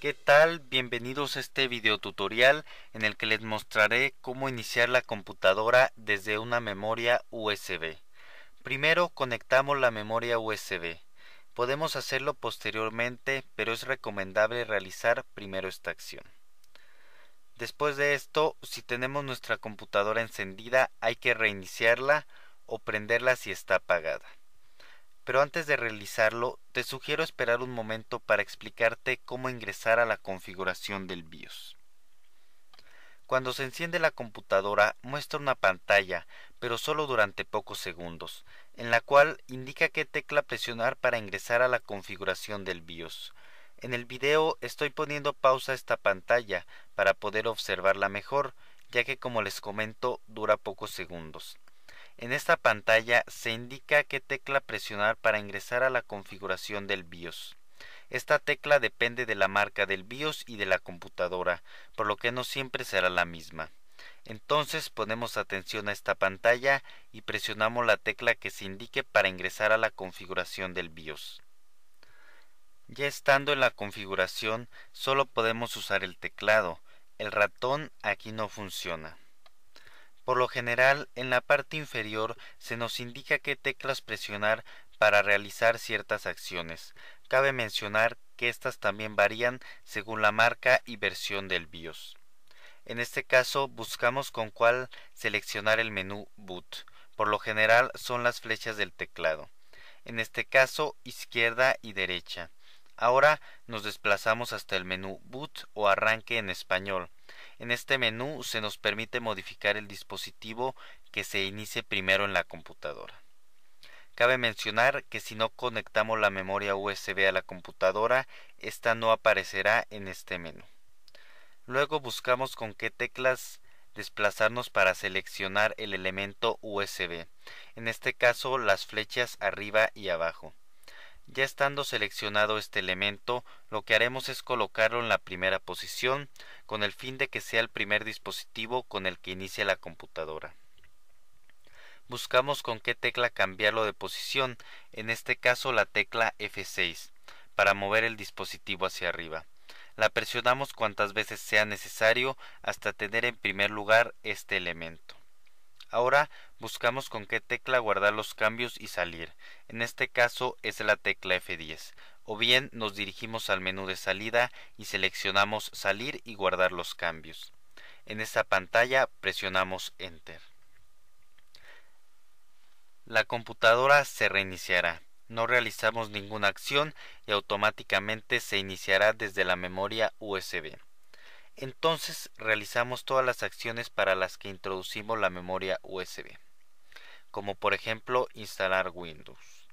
¿Qué tal? Bienvenidos a este video tutorial en el que les mostraré cómo iniciar la computadora desde una memoria USB. Primero conectamos la memoria USB. Podemos hacerlo posteriormente, pero es recomendable realizar primero esta acción. Después de esto, si tenemos nuestra computadora encendida, hay que reiniciarla o prenderla si está apagada pero antes de realizarlo te sugiero esperar un momento para explicarte cómo ingresar a la configuración del BIOS. Cuando se enciende la computadora muestra una pantalla, pero solo durante pocos segundos, en la cual indica qué tecla presionar para ingresar a la configuración del BIOS. En el video estoy poniendo pausa esta pantalla para poder observarla mejor, ya que como les comento dura pocos segundos. En esta pantalla se indica qué tecla presionar para ingresar a la configuración del BIOS. Esta tecla depende de la marca del BIOS y de la computadora, por lo que no siempre será la misma. Entonces ponemos atención a esta pantalla y presionamos la tecla que se indique para ingresar a la configuración del BIOS. Ya estando en la configuración, solo podemos usar el teclado. El ratón aquí no funciona. Por lo general, en la parte inferior se nos indica qué teclas presionar para realizar ciertas acciones. Cabe mencionar que estas también varían según la marca y versión del BIOS. En este caso buscamos con cuál seleccionar el menú Boot. Por lo general son las flechas del teclado. En este caso izquierda y derecha. Ahora nos desplazamos hasta el menú Boot o Arranque en español. En este menú se nos permite modificar el dispositivo que se inicie primero en la computadora. Cabe mencionar que si no conectamos la memoria USB a la computadora, esta no aparecerá en este menú. Luego buscamos con qué teclas desplazarnos para seleccionar el elemento USB, en este caso las flechas arriba y abajo. Ya estando seleccionado este elemento, lo que haremos es colocarlo en la primera posición, con el fin de que sea el primer dispositivo con el que inicie la computadora. Buscamos con qué tecla cambiarlo de posición, en este caso la tecla F6, para mover el dispositivo hacia arriba. La presionamos cuantas veces sea necesario hasta tener en primer lugar este elemento. Ahora buscamos con qué tecla guardar los cambios y salir. En este caso es la tecla F10. O bien nos dirigimos al menú de salida y seleccionamos salir y guardar los cambios. En esta pantalla presionamos Enter. La computadora se reiniciará. No realizamos ninguna acción y automáticamente se iniciará desde la memoria USB. Entonces realizamos todas las acciones para las que introducimos la memoria USB, como por ejemplo instalar Windows.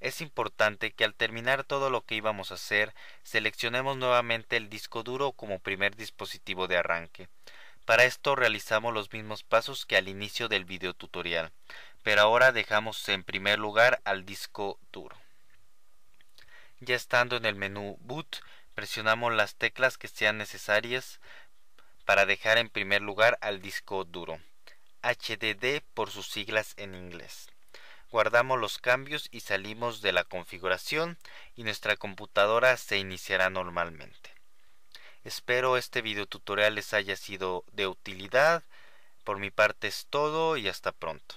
Es importante que al terminar todo lo que íbamos a hacer, seleccionemos nuevamente el disco duro como primer dispositivo de arranque. Para esto realizamos los mismos pasos que al inicio del video tutorial, pero ahora dejamos en primer lugar al disco duro. Ya estando en el menú Boot, presionamos las teclas que sean necesarias para dejar en primer lugar al disco duro, HDD por sus siglas en inglés. Guardamos los cambios y salimos de la configuración y nuestra computadora se iniciará normalmente. Espero este video tutorial les haya sido de utilidad. Por mi parte es todo y hasta pronto.